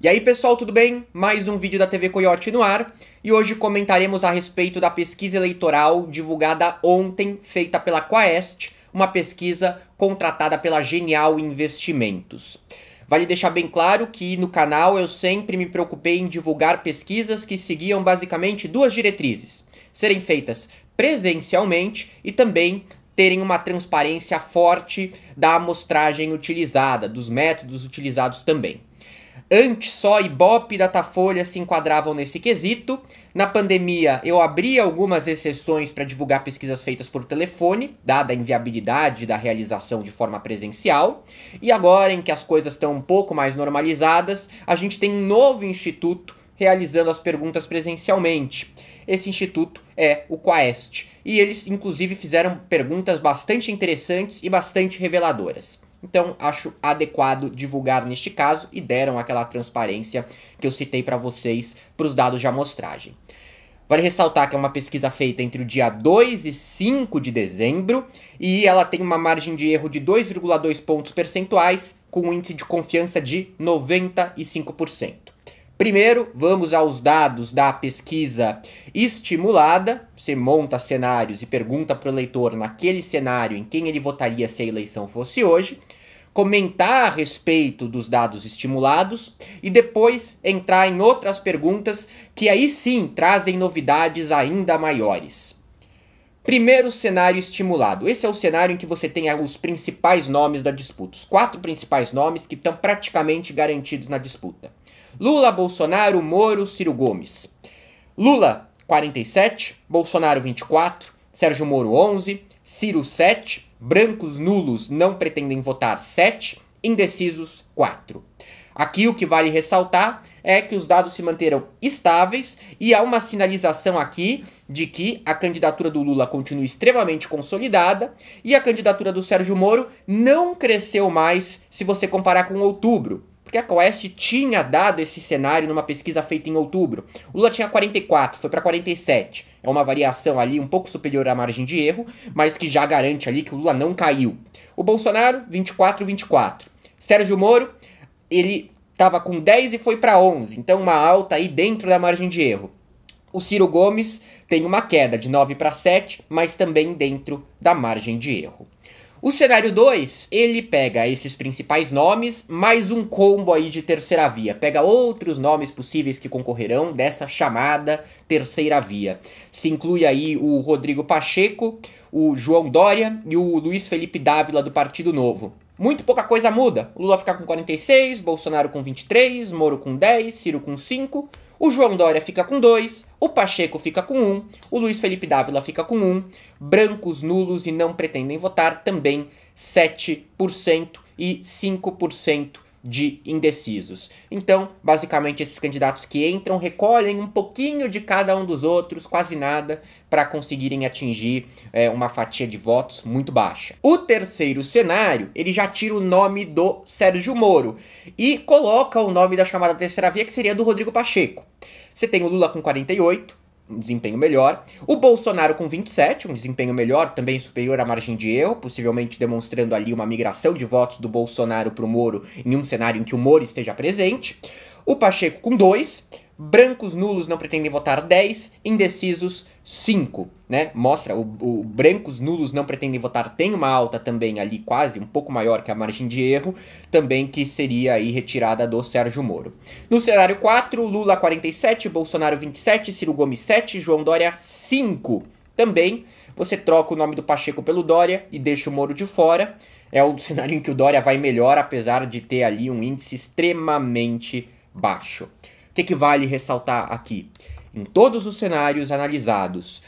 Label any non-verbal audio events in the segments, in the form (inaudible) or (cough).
E aí pessoal, tudo bem? Mais um vídeo da TV Coyote no ar e hoje comentaremos a respeito da pesquisa eleitoral divulgada ontem, feita pela Quaest, uma pesquisa contratada pela Genial Investimentos. Vale deixar bem claro que no canal eu sempre me preocupei em divulgar pesquisas que seguiam basicamente duas diretrizes: serem feitas presencialmente e também terem uma transparência forte da amostragem utilizada, dos métodos utilizados também. Antes só Ibope e Datafolha se enquadravam nesse quesito. Na pandemia, eu abri algumas exceções para divulgar pesquisas feitas por telefone, dada a inviabilidade da realização de forma presencial. E agora, em que as coisas estão um pouco mais normalizadas, a gente tem um novo instituto realizando as perguntas presencialmente. Esse instituto é o Quest. e eles inclusive fizeram perguntas bastante interessantes e bastante reveladoras. Então, acho adequado divulgar neste caso e deram aquela transparência que eu citei para vocês para os dados de amostragem. Vale ressaltar que é uma pesquisa feita entre o dia 2 e 5 de dezembro e ela tem uma margem de erro de 2,2 pontos percentuais com um índice de confiança de 95%. Primeiro, vamos aos dados da pesquisa estimulada. Você monta cenários e pergunta para o eleitor naquele cenário em quem ele votaria se a eleição fosse hoje comentar a respeito dos dados estimulados e depois entrar em outras perguntas que aí sim trazem novidades ainda maiores. Primeiro cenário estimulado. Esse é o cenário em que você tem os principais nomes da disputa, os quatro principais nomes que estão praticamente garantidos na disputa: Lula, Bolsonaro, Moro, Ciro Gomes. Lula, 47, Bolsonaro, 24, Sérgio Moro, 11, Ciro, 7, Brancos nulos não pretendem votar 7, indecisos 4. Aqui o que vale ressaltar é que os dados se manteram estáveis e há uma sinalização aqui de que a candidatura do Lula continua extremamente consolidada e a candidatura do Sérgio Moro não cresceu mais se você comparar com outubro porque a Quest tinha dado esse cenário numa pesquisa feita em outubro. O Lula tinha 44, foi para 47. É uma variação ali um pouco superior à margem de erro, mas que já garante ali que o Lula não caiu. O Bolsonaro, 24, 24. Sérgio Moro, ele estava com 10 e foi para 11, então uma alta aí dentro da margem de erro. O Ciro Gomes tem uma queda de 9 para 7, mas também dentro da margem de erro. O cenário 2, ele pega esses principais nomes, mais um combo aí de terceira via. Pega outros nomes possíveis que concorrerão dessa chamada terceira via. Se inclui aí o Rodrigo Pacheco, o João Dória e o Luiz Felipe Dávila do Partido Novo. Muito pouca coisa muda. Lula fica com 46, Bolsonaro com 23, Moro com 10, Ciro com 5. O João Dória fica com 2, o Pacheco fica com um, o Luiz Felipe Dávila fica com um, brancos, nulos e não pretendem votar também 7% e 5% de indecisos. Então, basicamente, esses candidatos que entram recolhem um pouquinho de cada um dos outros, quase nada, para conseguirem atingir é, uma fatia de votos muito baixa. O terceiro cenário, ele já tira o nome do Sérgio Moro e coloca o nome da chamada terceira via, que seria do Rodrigo Pacheco. Você tem o Lula com 48, um desempenho melhor. O Bolsonaro com 27, um desempenho melhor, também superior à margem de erro, possivelmente demonstrando ali uma migração de votos do Bolsonaro para o Moro em um cenário em que o Moro esteja presente. O Pacheco com 2, brancos nulos não pretendem votar 10, indecisos 5, né? Mostra o, o, brancos nulos não pretendem votar tem uma alta também ali quase um pouco maior que a margem de erro, também que seria aí retirada do Sérgio Moro. No cenário 4, Lula 47, Bolsonaro 27, Ciro Gomes 7, João Dória 5. Também você troca o nome do Pacheco pelo Dória e deixa o Moro de fora. É o cenário em que o Dória vai melhor, apesar de ter ali um índice extremamente baixo. O que, que vale ressaltar aqui? em todos os cenários analisados,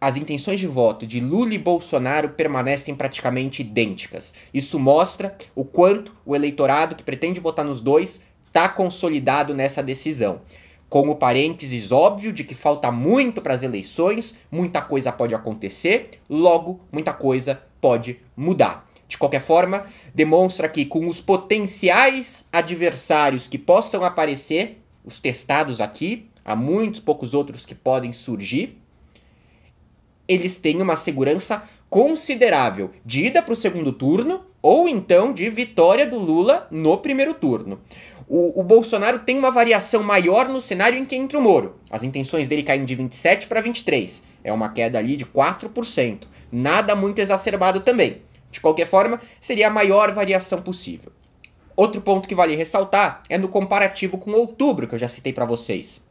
as intenções de voto de Lula e Bolsonaro permanecem praticamente idênticas. Isso mostra o quanto o eleitorado que pretende votar nos dois está consolidado nessa decisão. Com o parênteses óbvio de que falta muito para as eleições, muita coisa pode acontecer, logo, muita coisa pode mudar. De qualquer forma, demonstra que com os potenciais adversários que possam aparecer, os testados aqui, há muitos poucos outros que podem surgir, eles têm uma segurança considerável de ida para o segundo turno ou então de vitória do Lula no primeiro turno. O, o, Bolsonaro tem uma variação maior no cenário em que entra o Moro. As intenções dele caem de 27 para 23. É uma queda ali de 4%. Nada muito exacerbado também. De qualquer forma, seria a maior variação possível. Outro ponto que vale ressaltar é no comparativo com outubro, que eu já citei para vocês.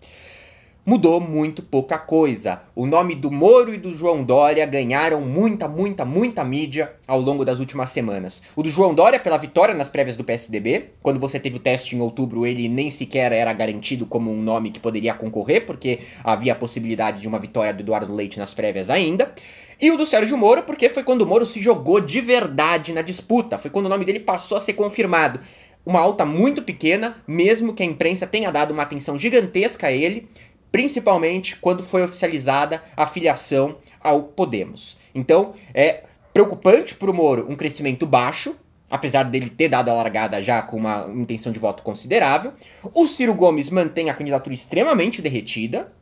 Mudou muito pouca coisa. O nome do Moro e do João Dória ganharam muita, muita, muita mídia ao longo das últimas semanas. O do João Dória pela vitória nas prévias do PSDB, quando você teve o teste em outubro, ele nem sequer era garantido como um nome que poderia concorrer, porque havia a possibilidade de uma vitória do Eduardo Leite nas prévias ainda. E o do Sérgio Moro, porque foi quando o Moro se jogou de verdade na disputa, foi quando o nome dele passou a ser confirmado. Uma alta muito pequena, mesmo que a imprensa tenha dado uma atenção gigantesca a ele, principalmente quando foi oficializada a filiação ao Podemos. Então, é preocupante para o Moro um crescimento baixo, apesar dele ter dado a largada já com uma intenção de voto considerável. O Ciro Gomes mantém a candidatura extremamente derretida.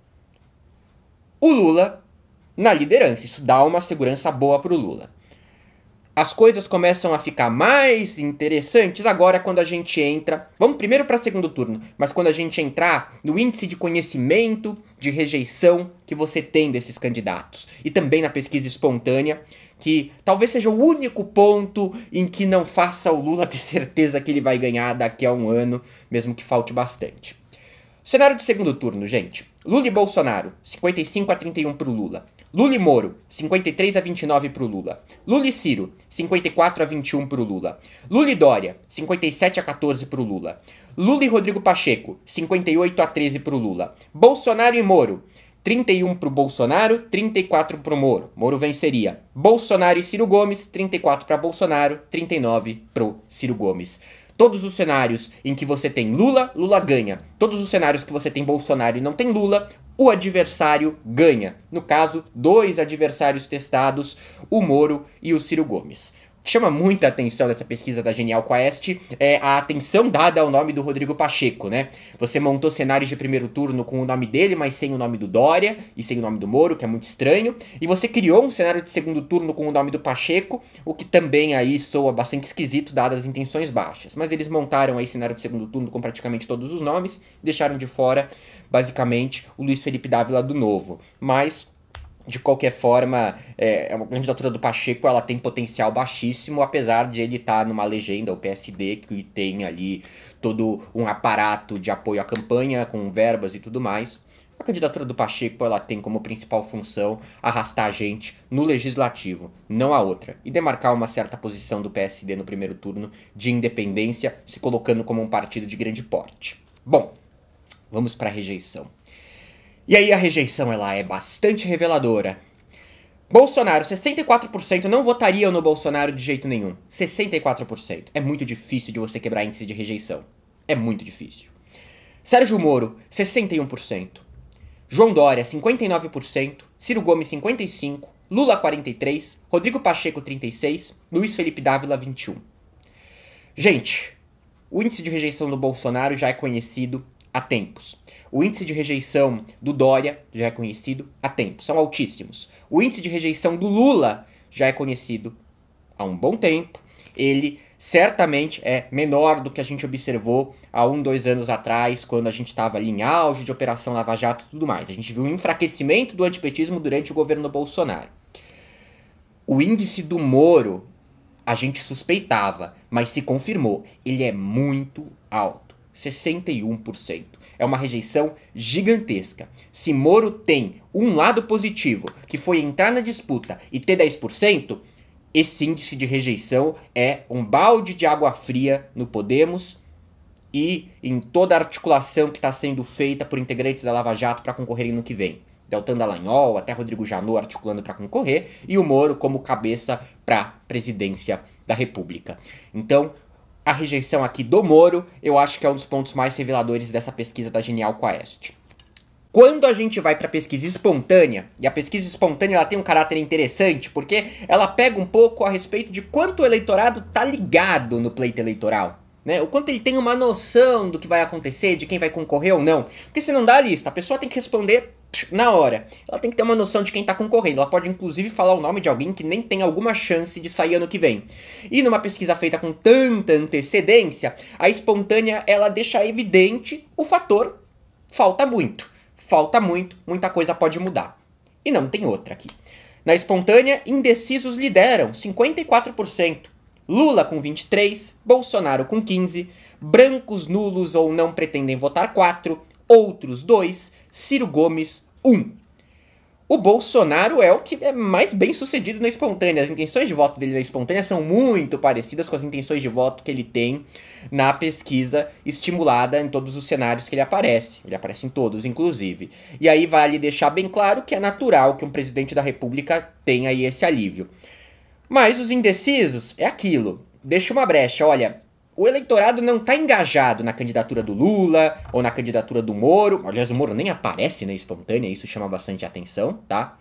O Lula na liderança. Isso dá uma segurança boa para o Lula. As coisas começam a ficar mais interessantes agora quando a gente entra. Vamos primeiro para segundo turno, mas quando a gente entrar no índice de conhecimento de rejeição que você tem desses candidatos e também na pesquisa espontânea, que talvez seja o único ponto em que não faça o Lula (laughs) ter certeza que ele vai ganhar daqui a um ano, mesmo que falte bastante. Cenário do segundo turno, gente. Lula e Bolsonaro, 55 a 31 para o Lula. Lula e Moro, 53 a 29 para o Lula. Lula e Ciro, 54 a 21 para o Lula. Lula e Dória, 57 a 14 para o Lula. Lula e Rodrigo Pacheco, 58 a 13 para o Lula. Bolsonaro e Moro, 31 para o Bolsonaro, 34 para o Moro. Moro venceria. Bolsonaro e Ciro Gomes, 34 para Bolsonaro, 39 para o Ciro Gomes. Todos os cenários em que você tem Lula, Lula ganha. Todos os cenários que você tem Bolsonaro e não tem Lula, o adversário ganha. No caso, dois adversários testados, o Moro e o Ciro Gomes chama muita atenção dessa pesquisa da Genial Quest é a atenção dada ao nome do Rodrigo Pacheco, né? Você montou cenários de primeiro turno com o nome dele, mas sem o nome do Dória e sem o nome do Moro, que é muito estranho. E você criou um cenário de segundo turno com o nome do Pacheco, o que também aí soa bastante esquisito, dadas as intenções baixas. Mas eles montaram aí cenário de segundo turno com praticamente todos os nomes, deixaram de fora, basicamente, o Luiz Felipe Dávila do Novo. Mas de qualquer forma, é, é a candidatura do Pacheco ela tem potencial baixíssimo, apesar de ele estar tá numa legenda, o PSD, que tem ali todo um aparato de apoio à campanha, com verbas e tudo mais. A candidatura do Pacheco ela tem como principal função arrastar a gente no legislativo, não a outra, e demarcar uma certa posição do PSD no primeiro turno de independência, se colocando como um partido de grande porte. Bom, vamos para a rejeição. E aí a rejeição ela é bastante reveladora. Bolsonaro, 64% não votariam no Bolsonaro de jeito nenhum. 64%. É muito difícil de você quebrar índice de rejeição. É muito difícil. Sérgio Moro, 61%. João Dória, 59%. Ciro Gomes, 55%. Lula, 43%. Rodrigo Pacheco, 36%. Luiz Felipe Dávila, 21%. Gente, o índice de rejeição do Bolsonaro já é conhecido há tempos. O índice de rejeição do Dória já é conhecido há tempo, são altíssimos. O índice de rejeição do Lula já é conhecido há um bom tempo. Ele certamente é menor do que a gente observou há um, dois anos atrás, quando a gente estava ali em auge de Operação Lava Jato e tudo mais. A gente viu um enfraquecimento do antipetismo durante o governo Bolsonaro. O índice do Moro, a gente suspeitava, mas se confirmou. Ele é muito alto, 61% é uma rejeição gigantesca. Se Moro tem um lado positivo, que foi entrar na disputa e ter 10%, esse índice de rejeição é um balde de água fria no Podemos e em toda a articulação que está sendo feita por integrantes da Lava Jato para concorrerem no que vem. Deltan Dallagnol, até Rodrigo Janot articulando para concorrer, e o Moro como cabeça para presidência da República. Então, a rejeição aqui do Moro, eu acho que é um dos pontos mais reveladores dessa pesquisa da Genial Quest. Quando a gente vai para pesquisa espontânea, e a pesquisa espontânea ela tem um caráter interessante, porque ela pega um pouco a respeito de quanto o eleitorado tá ligado no pleito eleitoral. Né? O quanto ele tem uma noção do que vai acontecer, de quem vai concorrer ou não. Porque se não dá a lista, a pessoa tem que responder na hora. Ela tem que ter uma noção de quem está concorrendo. Ela pode inclusive falar o nome de alguém que nem tem alguma chance de sair ano que vem. E numa pesquisa feita com tanta antecedência, a espontânea ela deixa evidente o fator falta muito. Falta muito, muita coisa pode mudar. E não tem outra aqui. Na espontânea, indecisos lideram 54%. Lula com 23, Bolsonaro com 15, brancos nulos ou não pretendem votar 4, outros dois, Ciro Gomes, um. O Bolsonaro é o que é mais bem sucedido na espontânea. As intenções de voto dele na espontânea são muito parecidas com as intenções de voto que ele tem na pesquisa estimulada em todos os cenários que ele aparece. Ele aparece em todos, inclusive. E aí vale deixar bem claro que é natural que um presidente da República tenha aí esse alívio. Mas os indecisos é aquilo. Deixa uma brecha. Olha, o eleitorado não está engajado na candidatura do Lula ou na candidatura do Moro. Aliás, o Moro nem aparece na né, espontânea, isso chama bastante atenção, tá?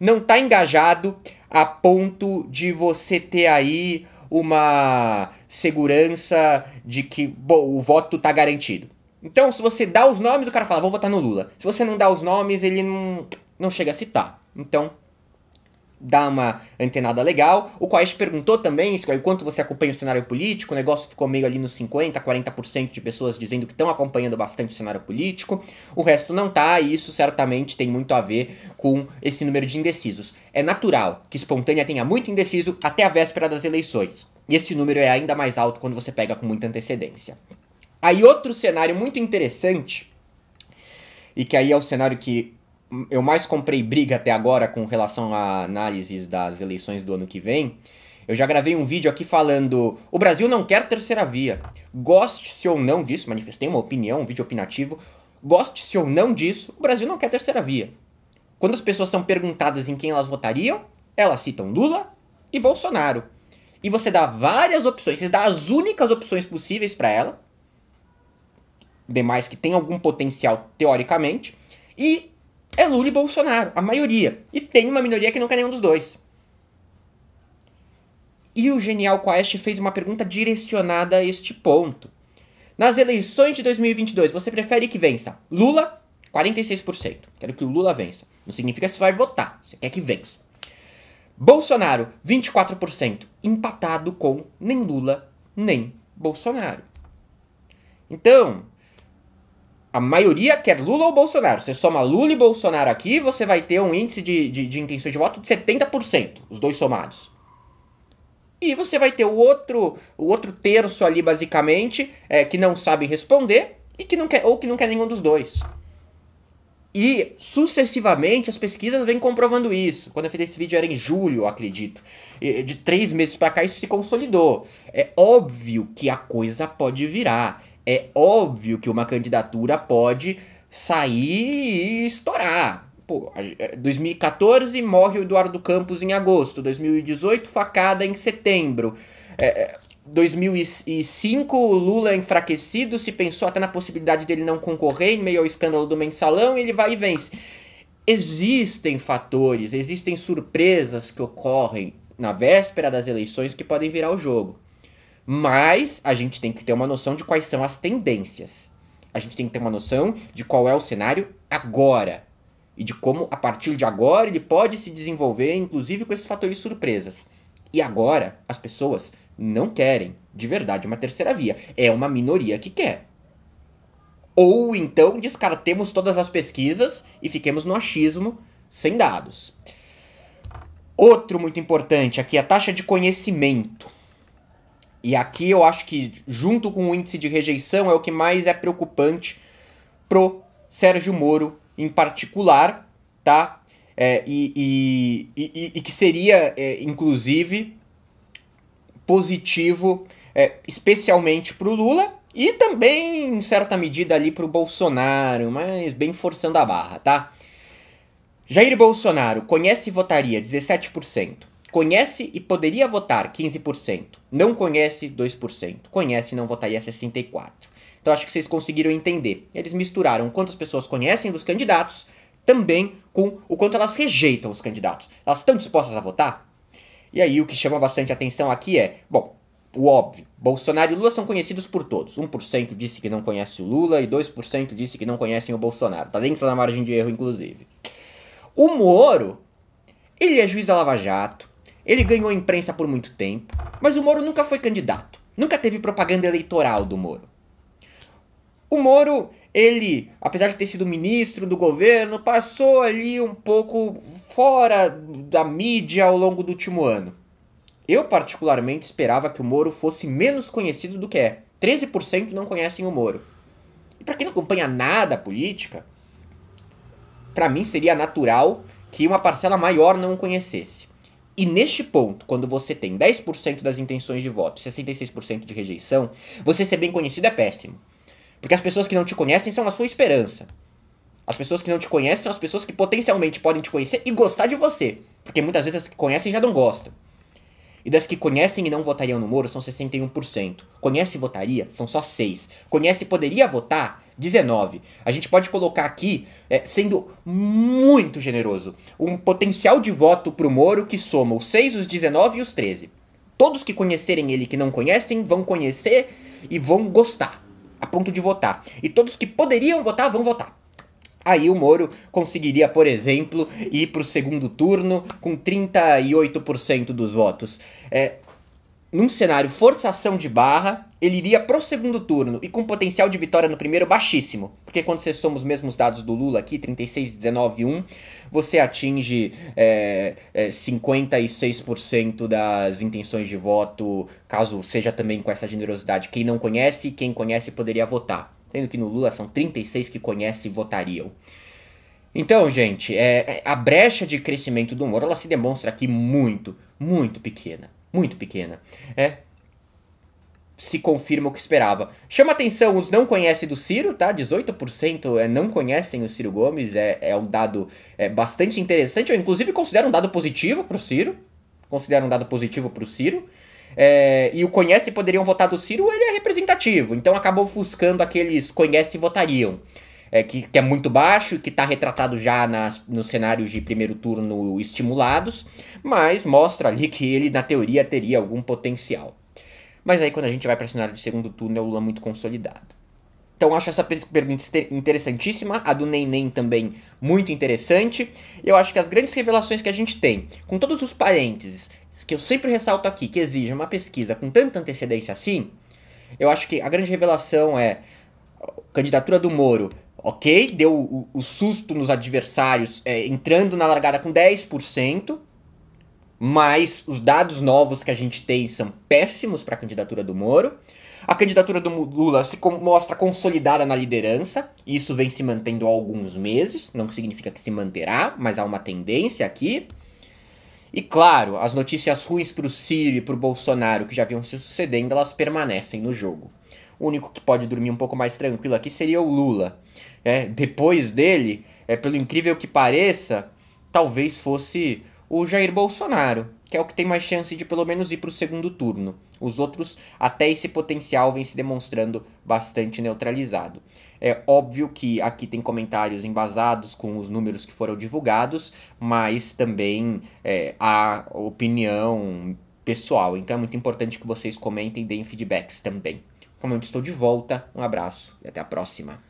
Não está engajado a ponto de você ter aí uma segurança de que bom, o voto está garantido. Então, se você dá os nomes, o cara fala, vou votar no Lula. Se você não dá os nomes, ele não, não chega a citar. Então, dar uma antenada legal. O Quaest perguntou também quanto você acompanha o cenário político, o negócio ficou meio ali nos 50%, 40% de pessoas dizendo que estão acompanhando bastante o cenário político, o resto não tá, e isso certamente tem muito a ver com esse número de indecisos. É natural que espontânea tenha muito indeciso até a véspera das eleições. E esse número é ainda mais alto quando você pega com muita antecedência. Aí outro cenário muito interessante, e que aí é o cenário que eu mais comprei briga até agora com relação a análises das eleições do ano que vem. Eu já gravei um vídeo aqui falando: o Brasil não quer terceira via. Goste-se ou não disso, manifestei uma opinião, um vídeo opinativo. Goste-se ou não disso, o Brasil não quer terceira via. Quando as pessoas são perguntadas em quem elas votariam, elas citam Lula e Bolsonaro. E você dá várias opções, você dá as únicas opções possíveis para ela, demais que tem algum potencial teoricamente, e é Lula e Bolsonaro, a maioria. E tem uma minoria que não quer nenhum dos dois. E o genial Quest fez uma pergunta direcionada a este ponto. Nas eleições de 2022, você prefere que vença Lula? 46%. Quero que o Lula vença. Não significa se vai votar, você quer que vença. Bolsonaro, 24%. Empatado com nem Lula, nem Bolsonaro. Então, a maioria quer Lula ou Bolsonaro. Você soma Lula e Bolsonaro aqui, você vai ter um índice de, de, de intenção de voto de 70%, os dois somados. E você vai ter o outro, o outro terço ali, basicamente, é, que não sabe responder e que não quer, ou que não quer nenhum dos dois. E, sucessivamente, as pesquisas vêm comprovando isso. Quando eu fiz esse vídeo era em julho, acredito. E, de três meses para cá, isso se consolidou. É óbvio que a coisa pode virar é óbvio que uma candidatura pode sair e estourar. Pô, 2014 é, morre o Eduardo Campos em agosto, 2018 facada em setembro. É, 2005, é, Lula enfraquecido, se pensou até na possibilidade dele não concorrer em meio ao escândalo do mensalão, e ele vai e vence. Existem fatores, existem surpresas que ocorrem na véspera das eleições que podem virar o jogo. Mas a gente tem que ter uma noção de quais são as tendências. A gente tem que ter uma noção de qual é o cenário agora. E de como, a partir de agora, ele pode se desenvolver, inclusive com esses fatores surpresas. E agora, as pessoas não querem, de verdade, uma terceira via. É uma minoria que quer. Ou então descartemos todas as pesquisas e fiquemos no achismo sem dados. Outro muito importante aqui, a taxa de conhecimento. E aqui eu acho que, junto com o índice de rejeição, é o que mais é preocupante pro Sérgio Moro em particular, tá? É, e, e, e, e, que seria, é, inclusive, positivo, é, especialmente pro Lula e também, em certa medida, ali pro Bolsonaro, mas bem forçando a barra, tá? Jair Bolsonaro conhece e votaria 17% conhece e poderia votar 15%, não conhece 2%, conhece e não votaria 64%. Então acho que vocês conseguiram entender. Eles misturaram quantas pessoas conhecem dos candidatos também com o quanto elas rejeitam os candidatos. Elas estão dispostas a votar? E aí o que chama bastante atenção aqui é, bom, o óbvio, Bolsonaro e Lula são conhecidos por todos. 1% disse que não conhece o Lula e 2% disse que não conhecem o Bolsonaro. Tá dentro da margem de erro, inclusive. O Moro, ele é juiz da Lava Jato, ele ganhou imprensa por muito tempo, mas o Moro nunca foi candidato. Nunca teve propaganda eleitoral do Moro. O Moro, ele, apesar de ter sido ministro do governo, passou ali um pouco fora da mídia ao longo do último ano. Eu particularmente esperava que o Moro fosse menos conhecido do que é. 13% não conhecem o Moro. E para quem não acompanha nada a política, para mim seria natural que uma parcela maior não o conhecesse. E neste ponto, quando você tem 10% das intenções de voto, e 66% de rejeição, você ser bem conhecido é péssimo. Porque as pessoas que não te conhecem são a sua esperança. As pessoas que não te conhecem são as pessoas que potencialmente podem te conhecer e gostar de você. Porque muitas vezes as que conhecem já não gostam. E das que conhecem e não votariam no Moro são 61%. Conhece e votaria são só 6. Conhece e poderia votar 19. A gente pode colocar aqui, é, sendo muito generoso, um potencial de voto pro Moro que soma os 6, os 19 e os 13. Todos que conhecerem ele que não conhecem vão conhecer e vão gostar, a ponto de votar. E todos que poderiam votar vão votar. Aí o Moro conseguiria, por exemplo, ir para o segundo turno com 38% dos votos. É, num cenário forçação de barra, ele iria pro segundo turno e com potencial de vitória no primeiro baixíssimo. Porque quando você soma os mesmos dados do Lula aqui, 36, 19 1, você atinge é, é, 56% das intenções de voto, caso seja também com essa generosidade. Quem não conhece, quem conhece poderia votar. Sendo que no Lula são 36 que conhecem e votariam. Então, gente, é, é, a brecha de crescimento do Moro, ela se demonstra aqui muito, muito pequena muito pequena. É. Se confirma o que esperava. Chama atenção os não conhecem do Ciro, tá? 18% é, não conhecem o Ciro Gomes, é, é um dado é, bastante interessante. Eu, inclusive, considero um dado positivo pro Ciro. Considero um dado positivo pro Ciro. É, e o conhece poderiam votar do Ciro, ele é representativo. Então acabou ofuscando aqueles conhece e votariam é, que, que, é muito baixo e que está retratado já nas, nos cenários de primeiro turno estimulados, mas mostra ali que ele, na teoria, teria algum potencial. Mas aí, quando a gente vai para o cenário de segundo turno, é o Lula muito consolidado. Então, acho essa pergunta interessantíssima, a do Neném também muito interessante. Eu acho que as grandes revelações que a gente tem, com todos os parênteses, que eu sempre ressalto aqui, que exige uma pesquisa com tanta antecedência assim, eu acho que a grande revelação é a candidatura do Moro ok? Deu o, o susto nos adversários é, entrando na largada com 10%, mas os dados novos que a gente tem são péssimos para a candidatura do Moro. A candidatura do Lula se mostra consolidada na liderança, e isso vem se mantendo há alguns meses, não significa que se manterá, mas há uma tendência aqui. E claro, as notícias ruins para o Ciro e para o Bolsonaro que já vinham se sucedendo, elas permanecem no jogo. O único que pode dormir um pouco mais tranquilo aqui seria o Lula. É, depois dele, é, pelo incrível que pareça, talvez fosse o Jair Bolsonaro, que é o que tem mais chance de pelo menos ir para o segundo turno. Os outros, até esse potencial, vem se demonstrando bastante neutralizado. É óbvio que aqui tem comentários embasados com os números que foram divulgados, mas também é, a opinião pessoal. Então é muito importante que vocês comentem e deem feedbacks também. Como eu estou de volta, um abraço e até a próxima.